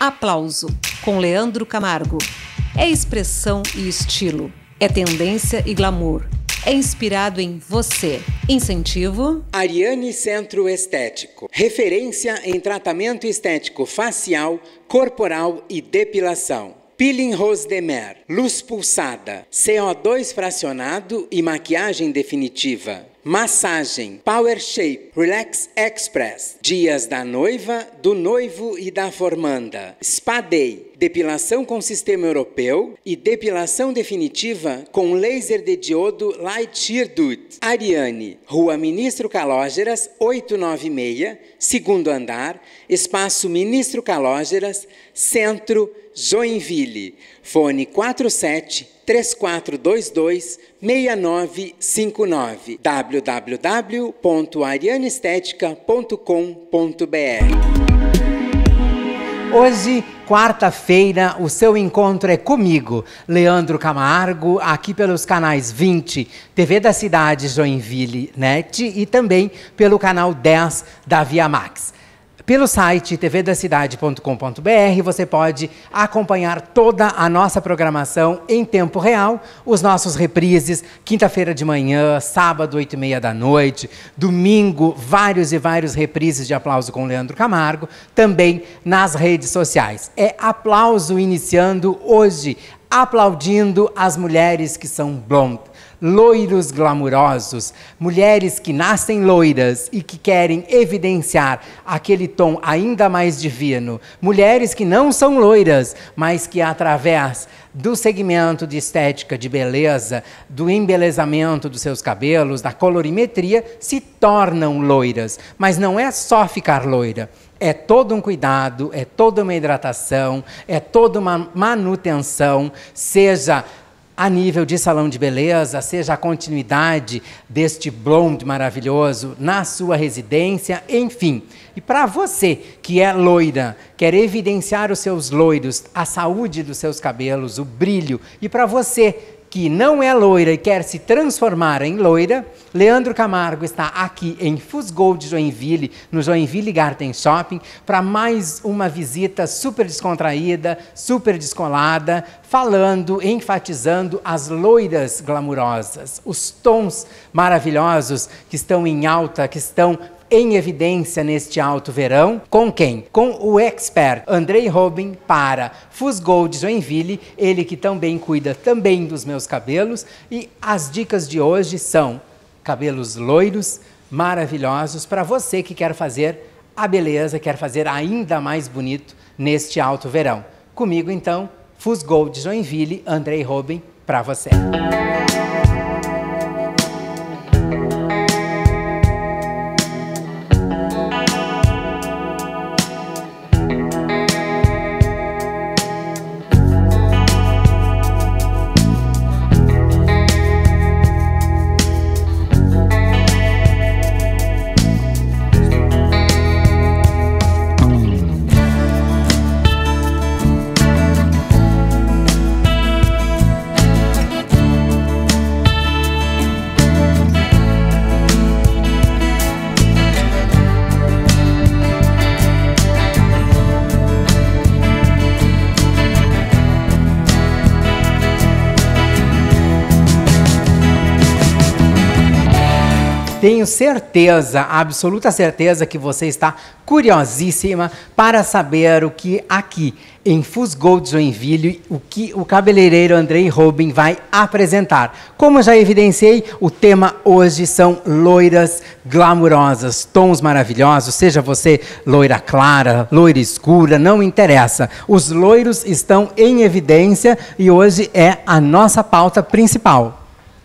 Aplauso, com Leandro Camargo. É expressão e estilo. É tendência e glamour. É inspirado em você. Incentivo. Ariane Centro Estético. Referência em tratamento estético facial, corporal e depilação. Peeling-Rose de Mer, luz pulsada, CO2 fracionado e maquiagem definitiva. Massagem, Power Shape, Relax Express, Dias da Noiva, do Noivo e da Formanda, Spa Day, depilação com sistema europeu e depilação definitiva com laser de diodo Light Sheardwood. Ariane, Rua Ministro Calógeras, 896, segundo andar, espaço Ministro Calógeras, Centro, Joinville. Fone 47 3422 6959 www.arianestetica.com.br Hoje, quarta-feira, o seu encontro é comigo, Leandro Camargo, aqui pelos canais 20, TV da Cidade Joinville Net e também pelo canal 10 da Via Max. Pelo site tvdacidade.com.br você pode acompanhar toda a nossa programação em tempo real, os nossos reprises, quinta-feira de manhã, sábado, oito e meia da noite, domingo, vários e vários reprises de Aplauso com Leandro Camargo, também nas redes sociais. É Aplauso iniciando hoje, aplaudindo as mulheres que são blondas loiros glamurosos, mulheres que nascem loiras e que querem evidenciar aquele tom ainda mais divino, mulheres que não são loiras, mas que através do segmento de estética, de beleza, do embelezamento dos seus cabelos, da colorimetria, se tornam loiras. Mas não é só ficar loira. É todo um cuidado, é toda uma hidratação, é toda uma manutenção, seja a nível de salão de beleza, seja a continuidade deste blonde maravilhoso na sua residência, enfim. E para você que é loira, quer evidenciar os seus loiros, a saúde dos seus cabelos, o brilho, e para você que não é loira e quer se transformar em loira, Leandro Camargo está aqui em Fusgold de Joinville, no Joinville Garden Shopping, para mais uma visita super descontraída, super descolada, falando, enfatizando as loiras glamurosas, os tons maravilhosos que estão em alta, que estão em evidência neste alto verão. Com quem? Com o expert Andrei Robin para Fusgold Joinville, ele que também cuida também dos meus cabelos. E as dicas de hoje são cabelos loiros, maravilhosos, para você que quer fazer a beleza, quer fazer ainda mais bonito neste alto verão. Comigo então, Fusgold Joinville, Andrei Robin para você. tenho certeza, absoluta certeza, que você está curiosíssima para saber o que aqui em Fusgol de Joinville, o que o cabeleireiro Andrei Robin vai apresentar. Como já evidenciei, o tema hoje são loiras glamurosas, tons maravilhosos, seja você loira clara, loira escura, não interessa. Os loiros estão em evidência e hoje é a nossa pauta principal.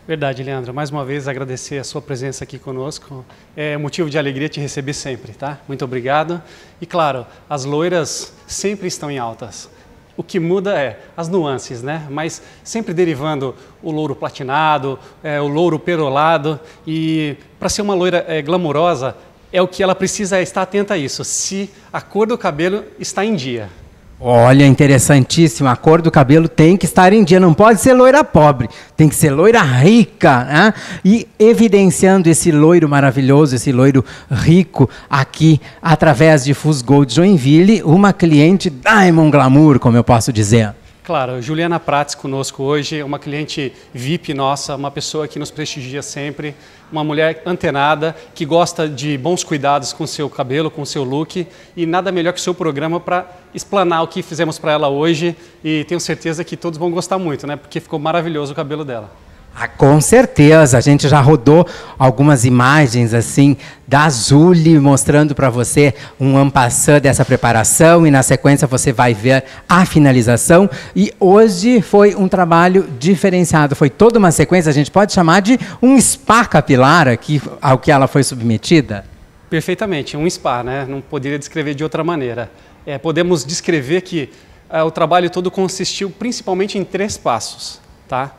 Verdade, Leandro. Mais uma vez agradecer a sua presença aqui conosco. É motivo de alegria te receber sempre, tá? Muito obrigado. E claro, as loiras sempre estão em altas. O que muda é as nuances, né? Mas sempre derivando o louro platinado, é, o louro perolado. E para ser uma loira é, glamourosa, é o que ela precisa é estar atenta a isso, se a cor do cabelo está em dia. Olha, interessantíssimo. A cor do cabelo tem que estar em dia. Não pode ser loira pobre, tem que ser loira rica. Né? E evidenciando esse loiro maravilhoso, esse loiro rico, aqui através de Fusgold Gold Joinville, uma cliente Diamond Glamour, como eu posso dizer. Claro, Juliana Prates conosco hoje, uma cliente VIP nossa, uma pessoa que nos prestigia sempre, uma mulher antenada, que gosta de bons cuidados com seu cabelo, com seu look, e nada melhor que o seu programa para explanar o que fizemos para ela hoje, e tenho certeza que todos vão gostar muito, né? Porque ficou maravilhoso o cabelo dela. Ah, com certeza, a gente já rodou algumas imagens assim da Zuli mostrando para você um ampassã dessa preparação e na sequência você vai ver a finalização. E hoje foi um trabalho diferenciado, foi toda uma sequência, a gente pode chamar de um spa capilar aqui ao que ela foi submetida. Perfeitamente, um spa, né? Não poderia descrever de outra maneira. É, podemos descrever que é, o trabalho todo consistiu principalmente em três passos, tá?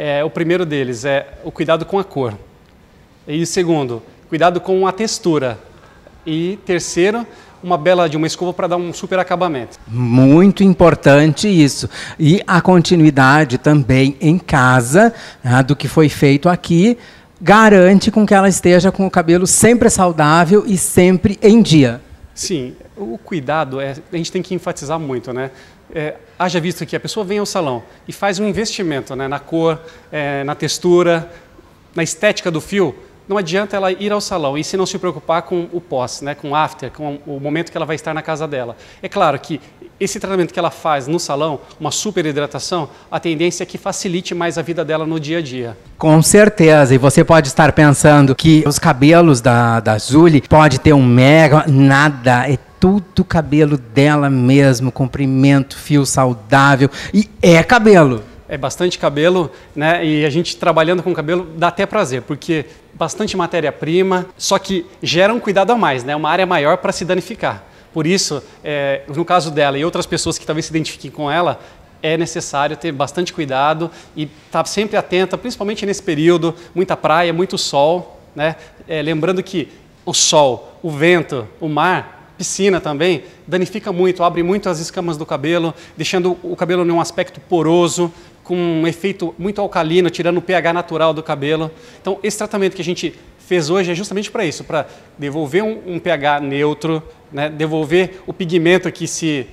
É, o primeiro deles é o cuidado com a cor. E o segundo, cuidado com a textura. E terceiro, uma bela de uma escova para dar um super acabamento. Muito importante isso. E a continuidade também em casa né, do que foi feito aqui garante com que ela esteja com o cabelo sempre saudável e sempre em dia. Sim, o cuidado, é, a gente tem que enfatizar muito, né? É, haja visto que a pessoa vem ao salão e faz um investimento né, na cor, é, na textura, na estética do fio, não adianta ela ir ao salão e se não se preocupar com o pós, né, com o after, com o momento que ela vai estar na casa dela. É claro que esse tratamento que ela faz no salão, uma super hidratação, a tendência é que facilite mais a vida dela no dia a dia. Com certeza, e você pode estar pensando que os cabelos da, da Zuli pode ter um mega, nada, é tudo cabelo dela mesmo, comprimento, fio saudável e é cabelo. É bastante cabelo, né? E a gente trabalhando com cabelo dá até prazer, porque bastante matéria-prima, só que gera um cuidado a mais, né? Uma área maior para se danificar. Por isso, é, no caso dela e outras pessoas que talvez se identifiquem com ela, é necessário ter bastante cuidado e estar tá sempre atenta, principalmente nesse período, muita praia, muito sol, né? É, lembrando que o sol, o vento, o mar piscina também, danifica muito, abre muito as escamas do cabelo, deixando o cabelo num aspecto poroso, com um efeito muito alcalino, tirando o pH natural do cabelo. Então, esse tratamento que a gente fez hoje é justamente para isso, para devolver um, um, pH neutro, né, devolver o pigmento que se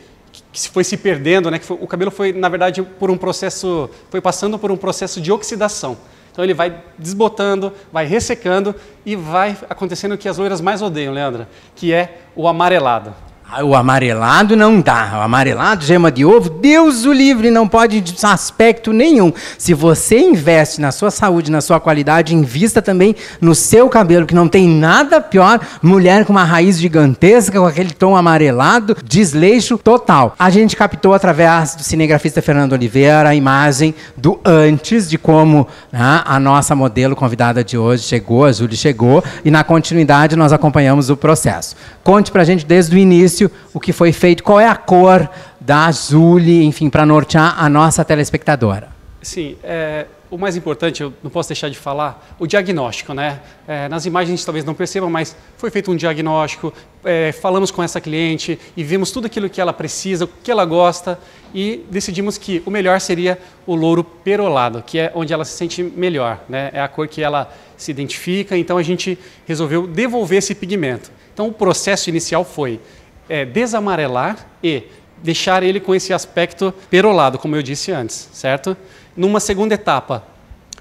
que foi se perdendo, né? Que foi, o cabelo foi, na verdade, por um processo, foi passando por um processo de oxidação. Então ele vai desbotando, vai ressecando e vai acontecendo o que as loiras mais odeiam, Leandra, que é o amarelado. Ah, o amarelado não dá. O amarelado, gema de ovo, Deus o livre, não pode de aspecto nenhum. Se você investe na sua saúde, na sua qualidade, invista também no seu cabelo, que não tem nada pior. Mulher com uma raiz gigantesca, com aquele tom amarelado, desleixo total. A gente captou através do cinegrafista Fernando Oliveira a imagem do antes, de como né, a nossa modelo convidada de hoje chegou, a Júlia chegou, e na continuidade nós acompanhamos o processo. Conte pra gente desde o início início o que foi feito, qual é a cor da Azule, enfim, para nortear a nossa telespectadora. Sim, é, o mais importante, eu não posso deixar de falar, o diagnóstico, né? É, nas imagens a gente talvez não perceba, mas foi feito um diagnóstico, é, falamos com essa cliente e vimos tudo aquilo que ela precisa, o que ela gosta e decidimos que o melhor seria o louro perolado, que é onde ela se sente melhor, né? É a cor que ela se identifica, então a gente resolveu devolver esse pigmento. Então o processo inicial foi é, desamarelar e deixar ele com esse aspecto perolado, como eu disse antes, certo? Numa segunda etapa,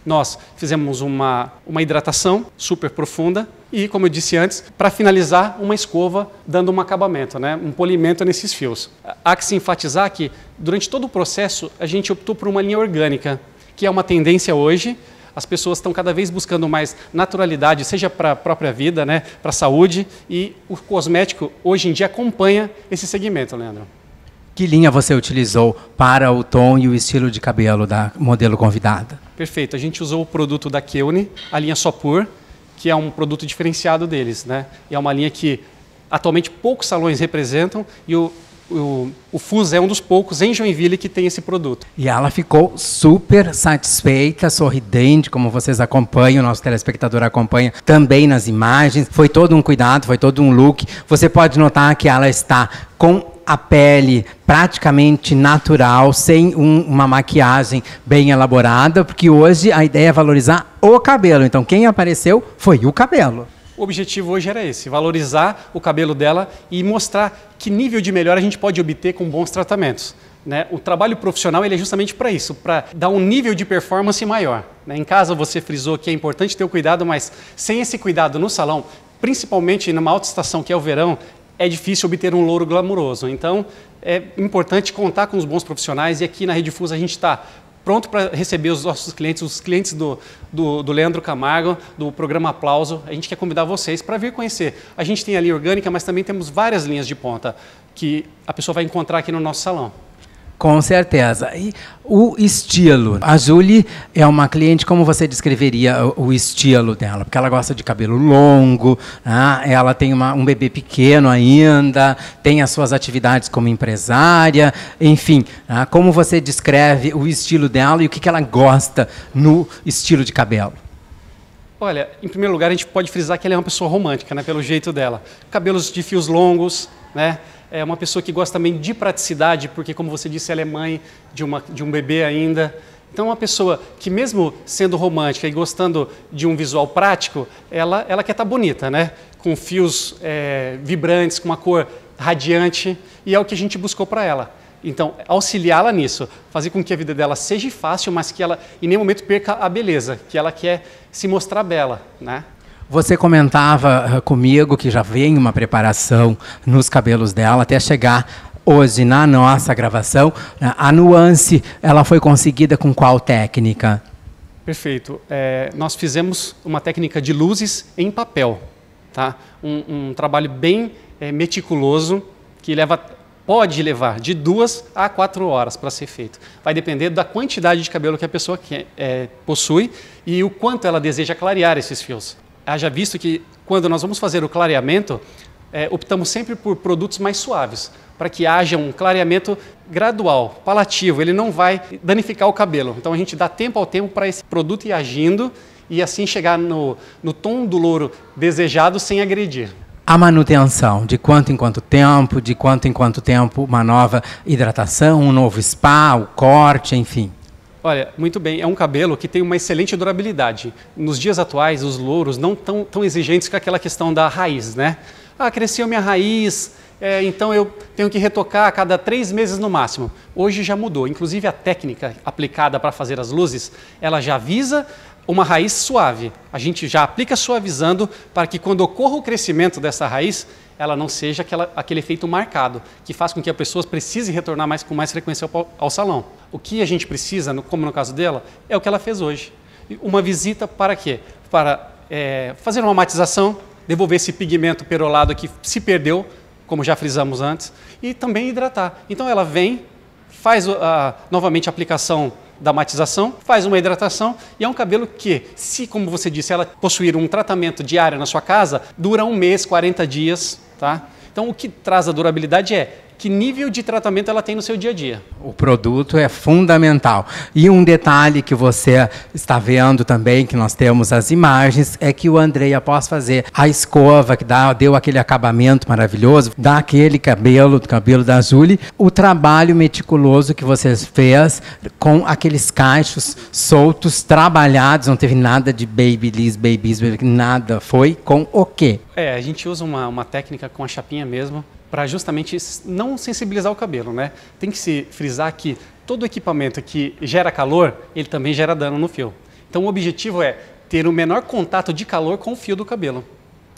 nós fizemos uma, uma hidratação super profunda e, como eu disse antes, para finalizar, uma escova dando um acabamento, né? um polimento nesses fios. Há que se enfatizar que, durante todo o processo, a gente optou por uma linha orgânica, que é uma tendência hoje as pessoas estão cada vez buscando mais naturalidade, seja para a própria vida, né, para a saúde, e o cosmético hoje em dia acompanha esse segmento, Leandro. Que linha você utilizou para o tom e o estilo de cabelo da modelo convidada? Perfeito. A gente usou o produto da Keune, a linha Sopur, que é um produto diferenciado deles, né? E é uma linha que atualmente poucos salões representam e o o, o FUS é um dos poucos em Joinville que tem esse produto. E ela ficou super satisfeita, sorridente, como vocês acompanham, o nosso telespectador acompanha também nas imagens. Foi todo um cuidado, foi todo um look. Você pode notar que ela está com a pele praticamente natural, sem um, uma maquiagem bem elaborada, porque hoje a ideia é valorizar o cabelo. Então, quem apareceu foi o cabelo. O objetivo hoje era esse: valorizar o cabelo dela e mostrar que nível de melhor a gente pode obter com bons tratamentos. Né? O trabalho profissional ele é justamente para isso, para dar um nível de performance maior. Né? Em casa você frisou que é importante ter o cuidado, mas sem esse cuidado no salão, principalmente numa alta estação que é o verão, é difícil obter um louro glamuroso. Então é importante contar com os bons profissionais e aqui na Rede Fusa a gente está pronto para receber os nossos clientes, os clientes do, do, do, Leandro Camargo, do programa Aplauso. A gente quer convidar vocês para vir conhecer. A gente tem a linha orgânica, mas também temos várias linhas de ponta que a pessoa vai encontrar aqui no nosso salão. Com certeza. E o estilo. A Julie é uma cliente, como você descreveria o estilo dela? Porque ela gosta de cabelo longo, né? ela tem uma, um bebê pequeno ainda, tem as suas atividades como empresária, enfim. Né? Como você descreve o estilo dela e o que, que ela gosta no estilo de cabelo? Olha, em primeiro lugar, a gente pode frisar que ela é uma pessoa romântica, né, pelo jeito dela. Cabelos de fios longos, né? É uma pessoa que gosta também de praticidade, porque, como você disse, ela é mãe de, uma, de um bebê ainda. Então, uma pessoa que, mesmo sendo romântica e gostando de um visual prático, ela, ela quer estar tá bonita, né? Com fios é, vibrantes, com uma cor radiante, e é o que a gente buscou para ela. Então, auxiliá-la nisso, fazer com que a vida dela seja fácil, mas que ela em nenhum momento perca a beleza, que ela quer se mostrar bela, né? Você comentava ah, comigo que já vem uma preparação nos cabelos dela até chegar hoje na nossa gravação. Ah, a nuance, ela foi conseguida com qual técnica? Perfeito. É, nós fizemos uma técnica de luzes em papel, tá? Um, um trabalho bem é, meticuloso que leva pode levar de duas a quatro horas para ser feito. Vai depender da quantidade de cabelo que a pessoa é, é, possui e o quanto ela deseja clarear esses fios haja visto que quando nós vamos fazer o clareamento, é, optamos sempre por produtos mais suaves, para que haja um clareamento gradual, palativo, ele não vai danificar o cabelo. Então a gente dá tempo ao tempo para esse produto ir agindo e assim chegar no, no tom do louro desejado sem agredir. A manutenção, de quanto em quanto tempo, de quanto em quanto tempo, uma nova hidratação, um novo spa, o corte, enfim. Olha, muito bem, é um cabelo que tem uma excelente durabilidade. Nos dias atuais, os louros não tão tão exigentes com aquela questão da raiz, né? Ah, cresceu minha raiz, é, então eu tenho que retocar a cada três meses no máximo. Hoje já mudou, inclusive a técnica aplicada para fazer as luzes, ela já visa uma raiz suave. A gente já aplica suavizando para que quando ocorra o crescimento dessa raiz, ela não seja aquela, aquele efeito marcado, que faz com que a pessoa precise retornar mais, com mais frequência ao, ao salão. O que a gente precisa, no, como no caso dela, é o que ela fez hoje. Uma visita para quê? Para é, fazer uma matização, devolver esse pigmento perolado que se perdeu, como já frisamos antes, e também hidratar. Então ela vem, faz a, novamente a aplicação da matização, faz uma hidratação e é um cabelo que, se como você disse, ela possuir um tratamento diário na sua casa, dura um mês, 40 dias, Tá? Então, o que traz a durabilidade é que nível de tratamento ela tem no seu dia a dia. O produto é fundamental. E um detalhe que você está vendo também, que nós temos as imagens, é que o Andrei, após fazer a escova, que dá, deu aquele acabamento maravilhoso, dá aquele cabelo, do cabelo da Julie, o trabalho meticuloso que você fez com aqueles cachos soltos, trabalhados, não teve nada de babyliss, babies, baby, nada. Foi com o quê? É, a gente usa uma, uma técnica com a chapinha mesmo, para justamente não sensibilizar o cabelo, né? Tem que se frisar que todo equipamento que gera calor, ele também gera dano no fio. Então o objetivo é ter o menor contato de calor com o fio do cabelo.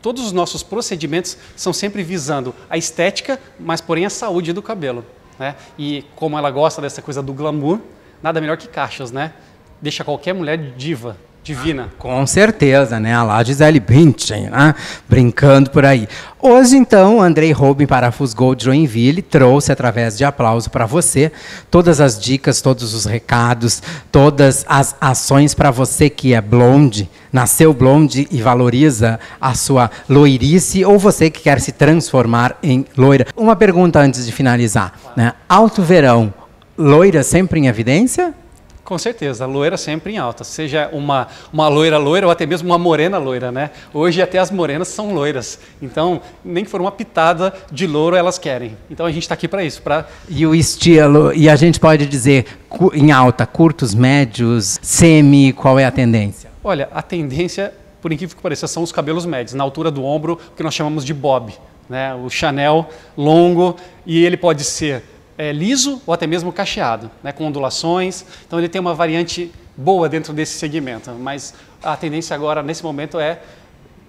Todos os nossos procedimentos são sempre visando a estética, mas porém a saúde do cabelo. Né? E como ela gosta dessa coisa do glamour, nada melhor que caixas, né? Deixa qualquer mulher diva divina. Com certeza, né? A lá Gisele Bündchen, né? Brincando por aí. Hoje, então, Andrei Robin Gold Joinville, trouxe através de aplauso para você todas as dicas, todos os recados, todas as ações para você que é blonde, nasceu blonde e valoriza a sua loirice, ou você que quer se transformar em loira. Uma pergunta antes de finalizar, né? Alto verão, loira sempre em evidência? Com certeza, a loira sempre em alta, seja uma, uma loira loira ou até mesmo uma morena loira, né? Hoje até as morenas são loiras, então nem que for uma pitada de louro elas querem. Então a gente está aqui para isso, para... E o estilo, e a gente pode dizer em alta, curtos, médios, semi, qual é a tendência? Olha, a tendência, por incrível que pareça, são os cabelos médios, na altura do ombro, o que nós chamamos de bob, né? O Chanel longo, e ele pode ser é, liso ou até mesmo cacheado, né, com ondulações. Então ele tem uma variante boa dentro desse segmento, mas a tendência agora, nesse momento, é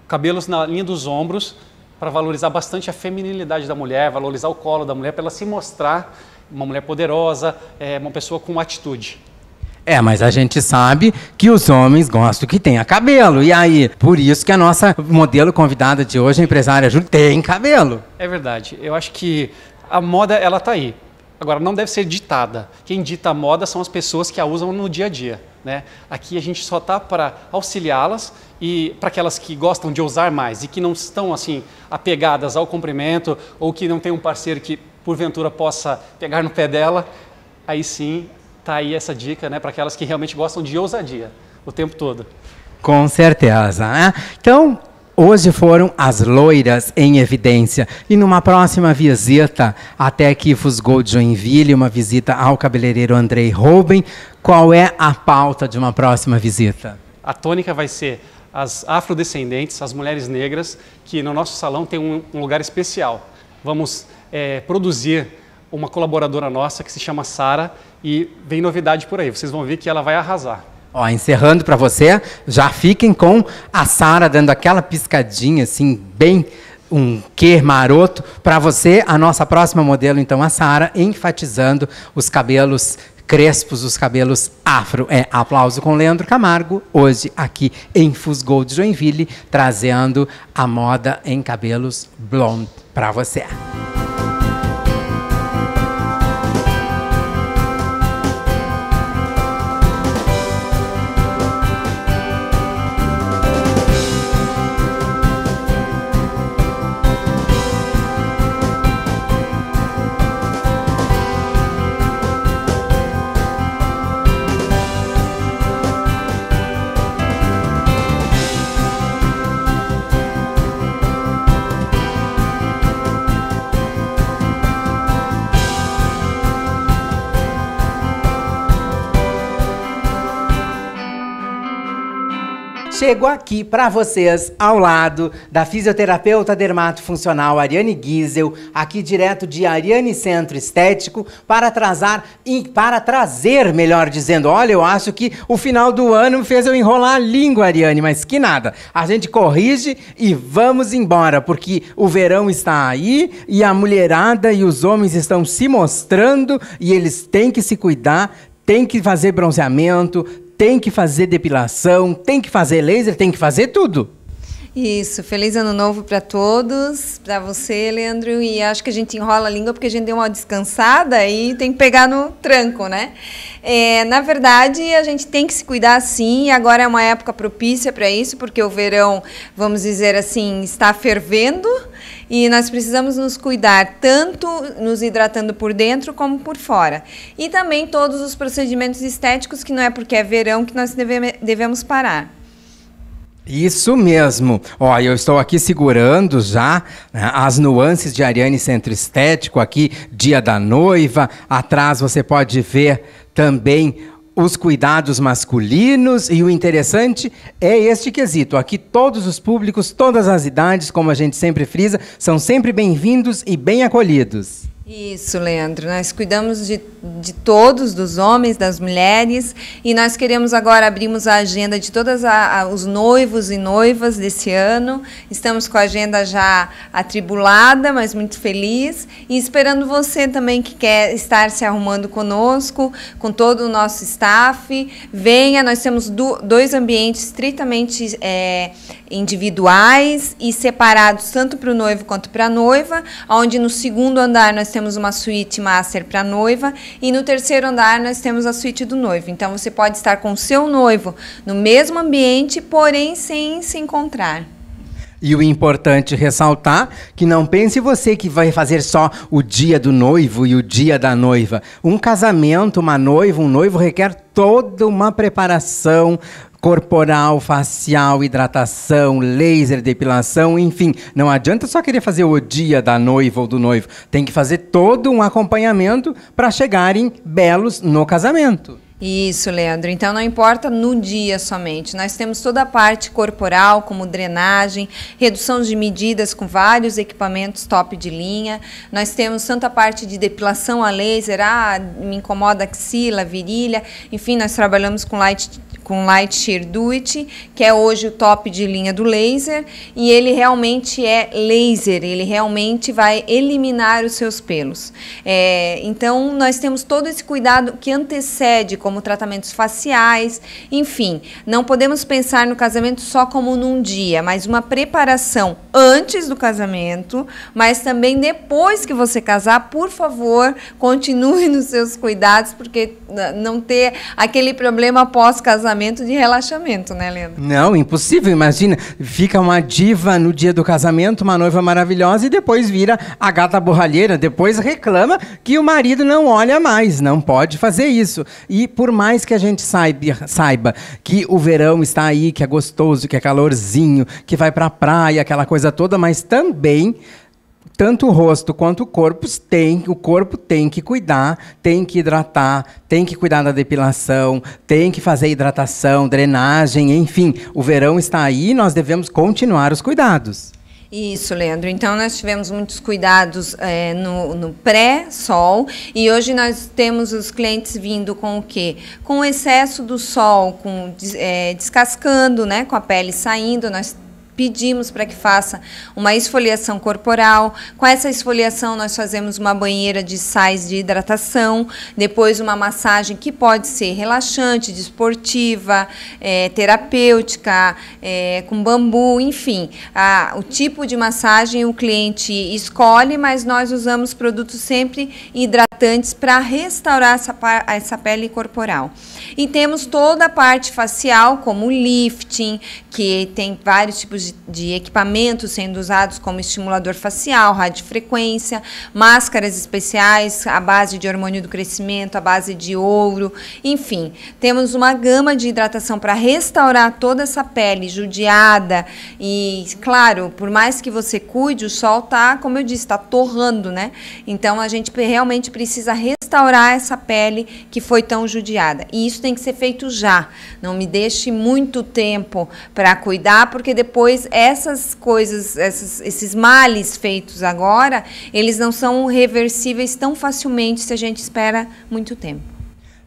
cabelos na linha dos ombros para valorizar bastante a feminilidade da mulher, valorizar o colo da mulher, para ela se mostrar uma mulher poderosa, é, uma pessoa com atitude. É, mas a gente sabe que os homens gostam que tenha cabelo. E aí, por isso que a nossa modelo convidada de hoje, a empresária Júlia, tem cabelo. É verdade. Eu acho que a moda, ela tá aí. Agora, não deve ser ditada. Quem dita a moda são as pessoas que a usam no dia a dia. Né? Aqui a gente só está para auxiliá-las e para aquelas que gostam de ousar mais e que não estão assim apegadas ao comprimento ou que não tem um parceiro que porventura possa pegar no pé dela, aí sim está aí essa dica, né, para aquelas que realmente gostam de ousadia o tempo todo. Com certeza, né? Então, Hoje foram as loiras em evidência. E numa próxima visita, até que vos Joinville, uma visita ao cabeleireiro Andrei Ruben, qual é a pauta de uma próxima visita? A tônica vai ser as afrodescendentes, as mulheres negras, que no nosso salão tem um, um lugar especial. Vamos é, produzir uma colaboradora nossa que se chama Sara e vem novidade por aí. Vocês vão ver que ela vai arrasar. Ó, encerrando para você, já fiquem com a Sara dando aquela piscadinha assim, bem um quer maroto para você, a nossa próxima modelo então a Sara, enfatizando os cabelos crespos, os cabelos afro. É aplauso com Leandro Camargo, hoje aqui em Fusgold de Joinville, trazendo a moda em cabelos blonde para você. chego aqui para vocês ao lado da fisioterapeuta dermatofuncional Ariane Giesel, aqui direto de Ariane Centro Estético, para para trazer, melhor dizendo, olha, eu acho que o final do ano fez eu enrolar a língua, Ariane, mas que nada. A gente corrige e vamos embora, porque o verão está aí e a mulherada e os homens estão se mostrando e eles têm que se cuidar, tem que fazer bronzeamento, tem que fazer depilação, tem que fazer laser, tem que fazer tudo. Isso, feliz ano novo para todos, para você, Leandro, e acho que a gente enrola a língua porque a gente deu uma descansada e tem que pegar no tranco, né? É, na verdade, a gente tem que se cuidar sim, agora é uma época propícia para isso, porque o verão, vamos dizer assim, está fervendo e nós precisamos nos cuidar tanto nos hidratando por dentro como por fora. E também todos os procedimentos estéticos, que não é porque é verão que nós deve, devemos parar. Isso mesmo. Ó, eu estou aqui segurando já né, as nuances de Ariane Centro Estético aqui, Dia da Noiva. Atrás você pode ver também os cuidados masculinos e o interessante é este quesito. Aqui todos os públicos, todas as idades, como a gente sempre frisa, são sempre bem-vindos e bem acolhidos. Isso, Leandro. Nós cuidamos de, de todos, dos homens, das mulheres, e nós queremos agora abrirmos a agenda de todos os noivos e noivas desse ano. Estamos com a agenda já atribulada, mas muito feliz, e esperando você também que quer estar se arrumando conosco, com todo o nosso staff. Venha, nós temos do, dois ambientes estritamente é, individuais e separados, tanto para o noivo quanto para a noiva, onde no segundo andar nós temos temos uma suíte master para noiva e no terceiro andar nós temos a suíte do noivo. Então você pode estar com o seu noivo no mesmo ambiente, porém sem se encontrar. E o importante ressaltar que não pense você que vai fazer só o dia do noivo e o dia da noiva. Um casamento, uma noiva, um noivo requer toda uma preparação, corporal, facial, hidratação, laser, depilação, enfim. Não adianta só querer fazer o dia da noiva ou do noivo. Tem que fazer todo um acompanhamento para chegarem belos no casamento. Isso, Leandro. Então não importa no dia somente. Nós temos toda a parte corporal, como drenagem, redução de medidas com vários equipamentos top de linha. Nós temos tanta parte de depilação a laser, ah, me incomoda axila, virilha. Enfim, nós trabalhamos com light com Light Sheer Duet, que é hoje o top de linha do laser, e ele realmente é laser, ele realmente vai eliminar os seus pelos. É, então, nós temos todo esse cuidado que antecede, como tratamentos faciais, enfim, não podemos pensar no casamento só como num dia, mas uma preparação antes do casamento, mas também depois que você casar, por favor, continue nos seus cuidados, porque não ter aquele problema pós-casamento casamento de relaxamento, né, Leandro? Não, impossível. Imagina, fica uma diva no dia do casamento, uma noiva maravilhosa, e depois vira a gata borralheira, depois reclama que o marido não olha mais, não pode fazer isso. E por mais que a gente saiba, saiba que o verão está aí, que é gostoso, que é calorzinho, que vai pra praia, aquela coisa toda, mas também tanto o rosto quanto o corpo tem, o corpo tem que cuidar, tem que hidratar, tem que cuidar da depilação, tem que fazer hidratação, drenagem, enfim. O verão está aí nós devemos continuar os cuidados. Isso, Leandro. Então, nós tivemos muitos cuidados é, no, no pré-sol e hoje nós temos os clientes vindo com o quê? Com o excesso do sol, com, é, descascando, né, com a pele saindo. Nós pedimos para que faça uma esfoliação corporal. Com essa esfoliação, nós fazemos uma banheira de sais de hidratação, depois uma massagem que pode ser relaxante, desportiva, é, terapêutica, é, com bambu, enfim. A, o tipo de massagem o cliente escolhe, mas nós usamos produtos sempre hidratantes para restaurar essa, essa pele corporal. E temos toda a parte facial, como lifting, que tem vários tipos de de, de equipamentos sendo usados como estimulador facial, radiofrequência, máscaras especiais à base de hormônio do crescimento, à base de ouro, enfim. Temos uma gama de hidratação para restaurar toda essa pele judiada e, claro, por mais que você cuide, o sol tá, como eu disse, está torrando, né? Então a gente realmente precisa restaurar essa pele que foi tão judiada. E isso tem que ser feito já. Não me deixe muito tempo para cuidar, porque depois depois essas coisas, essas, esses males feitos agora, eles não são reversíveis tão facilmente se a gente espera muito tempo.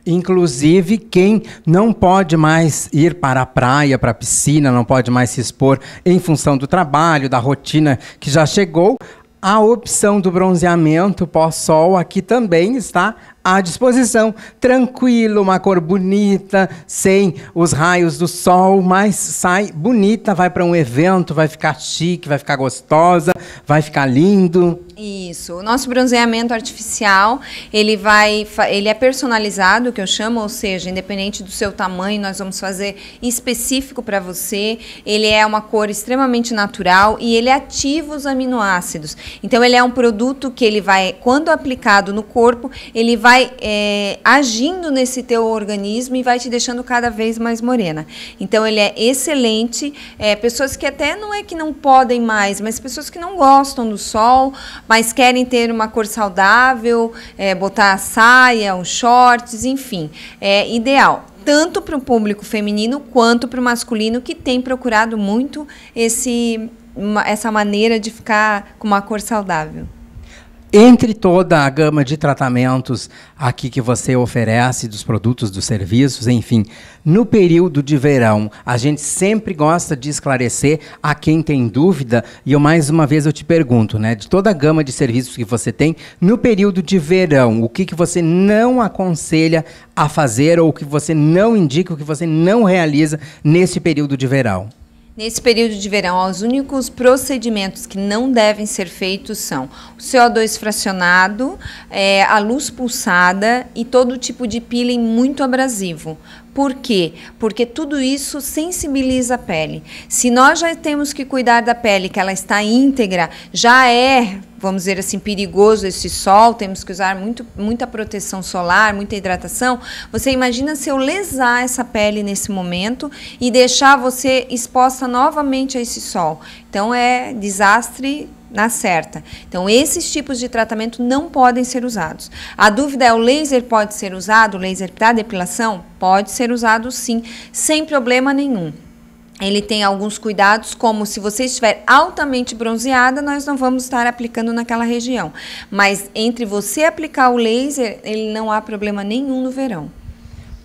Inclusive, quem não pode mais ir para a praia, para a piscina, não pode mais se expor em função do trabalho, da rotina que já chegou, a opção do bronzeamento pós-sol aqui também está à disposição, tranquilo, uma cor bonita, sem os raios do sol, mas sai bonita, vai para um evento, vai ficar chique, vai ficar gostosa, vai ficar lindo. Isso. O nosso bronzeamento artificial, ele vai, ele é personalizado, que eu chamo, ou seja, independente do seu tamanho, nós vamos fazer específico para você. Ele é uma cor extremamente natural e ele é ativa os aminoácidos. Então ele é um produto que ele vai, quando aplicado no corpo, ele vai vai é, agindo nesse teu organismo e vai te deixando cada vez mais morena. Então ele é excelente. É, pessoas que até não é que não podem mais, mas pessoas que não gostam do sol, mas querem ter uma cor saudável, é, botar a saia, os shorts, enfim, é ideal tanto para o público feminino quanto para o masculino que tem procurado muito esse, essa maneira de ficar com uma cor saudável entre toda a gama de tratamentos aqui que você oferece, dos produtos, dos serviços, enfim, no período de verão, a gente sempre gosta de esclarecer a quem tem dúvida, e eu mais uma vez eu te pergunto, né, de toda a gama de serviços que você tem, no período de verão, o que, que você não aconselha a fazer ou o que você não indica, o que você não realiza nesse período de verão? Nesse período de verão, os únicos procedimentos que não devem ser feitos são o CO2 fracionado, é, a luz pulsada e todo tipo de peeling muito abrasivo, por quê? Porque tudo isso sensibiliza a pele. Se nós já temos que cuidar da pele, que ela está íntegra, já é, vamos dizer assim, perigoso esse sol, temos que usar muito, muita proteção solar, muita hidratação. Você imagina se eu lesar essa pele nesse momento e deixar você exposta novamente a esse sol. Então é desastre na certa. Então, esses tipos de tratamento não podem ser usados. A dúvida é: o laser pode ser usado, o laser para depilação? Pode ser usado sim, sem problema nenhum. Ele tem alguns cuidados, como se você estiver altamente bronzeada, nós não vamos estar aplicando naquela região. Mas entre você aplicar o laser, ele não há problema nenhum no verão.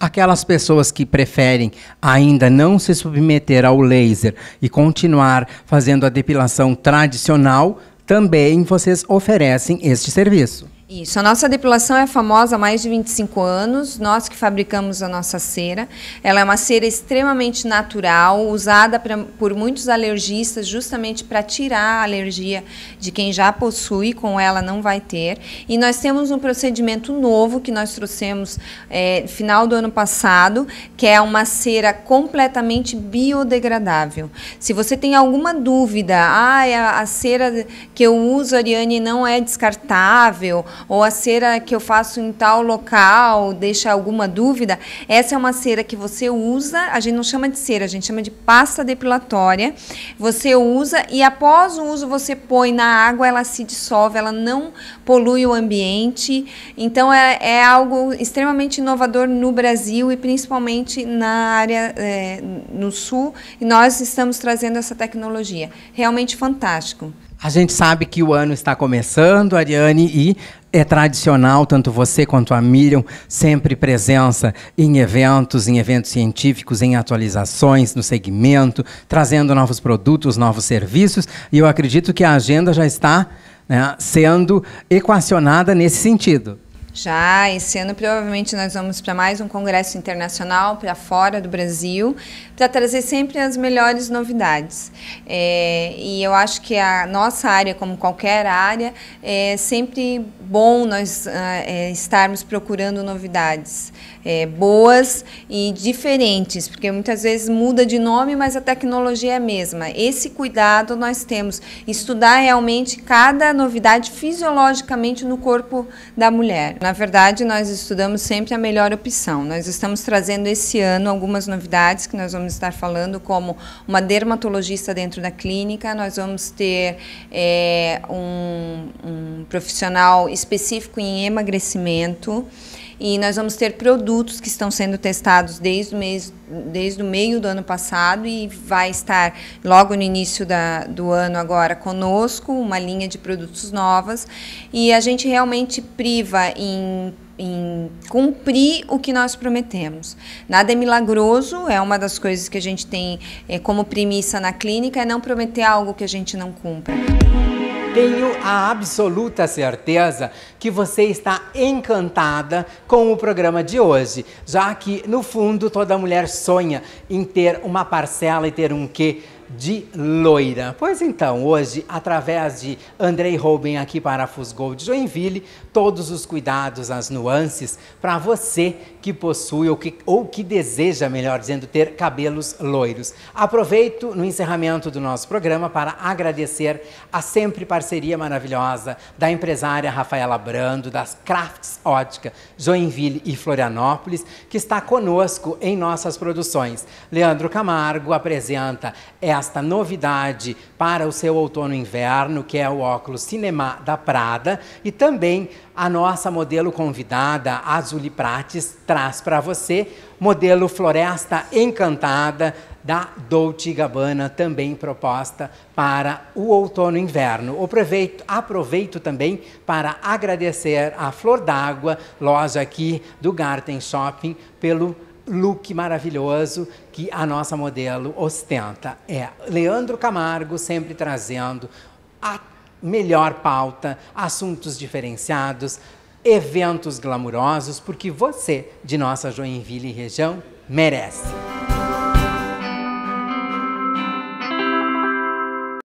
Aquelas pessoas que preferem ainda não se submeter ao laser e continuar fazendo a depilação tradicional, também vocês oferecem este serviço. Isso, a nossa depilação é famosa há mais de 25 anos, nós que fabricamos a nossa cera. Ela é uma cera extremamente natural, usada pra, por muitos alergistas justamente para tirar a alergia de quem já possui, com ela não vai ter. E nós temos um procedimento novo que nós trouxemos é, final do ano passado, que é uma cera completamente biodegradável. Se você tem alguma dúvida, ah, é a, a cera que eu uso, Ariane, não é descartável ou a cera que eu faço em tal local deixa alguma dúvida, essa é uma cera que você usa, a gente não chama de cera, a gente chama de pasta depilatória. Você usa e após o uso você põe na água, ela se dissolve, ela não polui o ambiente. Então é, é algo extremamente inovador no Brasil e principalmente na área é, no sul. E nós estamos trazendo essa tecnologia. Realmente fantástico. A gente sabe que o ano está começando, Ariane, e é tradicional, tanto você quanto a Miriam, sempre presença em eventos, em eventos científicos, em atualizações no segmento, trazendo novos produtos, novos serviços. E eu acredito que a agenda já está né, sendo equacionada nesse sentido. Já esse ano provavelmente nós vamos para mais um congresso internacional para fora do Brasil para trazer sempre as melhores novidades. É, e eu acho que a nossa área, como qualquer área, é sempre bom nós ah, é, estarmos procurando novidades é, boas e diferentes, porque muitas vezes muda de nome, mas a tecnologia é a mesma. Esse cuidado nós temos, estudar realmente cada novidade fisiologicamente no corpo da mulher. Na verdade, nós estudamos sempre a melhor opção. Nós estamos trazendo esse ano algumas novidades que nós vamos estar falando, como uma dermatologista dentro da clínica, nós vamos ter é, um, um profissional específico em emagrecimento. E nós vamos ter produtos que estão sendo testados desde o, mês, desde o meio do ano passado e vai estar logo no início da, do ano agora conosco, uma linha de produtos novas. E a gente realmente priva em em cumprir o que nós prometemos. Nada é milagroso, é uma das coisas que a gente tem é, como premissa na clínica, é não prometer algo que a gente não cumpra tenho a absoluta certeza que você está encantada com o programa de hoje, já que, no fundo, toda mulher sonha em ter uma parcela e ter um quê de loira. Pois então, hoje, através de Andrei Robin aqui para Fusgol de Joinville, todos os cuidados, as nuances para você que possui ou que, ou que deseja, melhor dizendo, ter cabelos loiros. Aproveito no encerramento do nosso programa para agradecer a sempre parceria maravilhosa da empresária Rafaela Brando, das Crafts Ótica Joinville e Florianópolis, que está conosco em nossas produções. Leandro Camargo apresenta é esta novidade para o seu outono inverno, que é o óculos Cinema da Prada, e também a nossa modelo convidada, Azuli Prates, traz para você modelo Floresta Encantada da Dolce Gabbana, também proposta para o outono inverno. Aproveito, aproveito também para agradecer à Flor d'Água, loja aqui do Garten Shopping, pelo look maravilhoso que a nossa modelo ostenta. É Leandro Camargo sempre trazendo a melhor pauta, assuntos diferenciados, eventos glamurosos, porque você de nossa Joinville e região merece.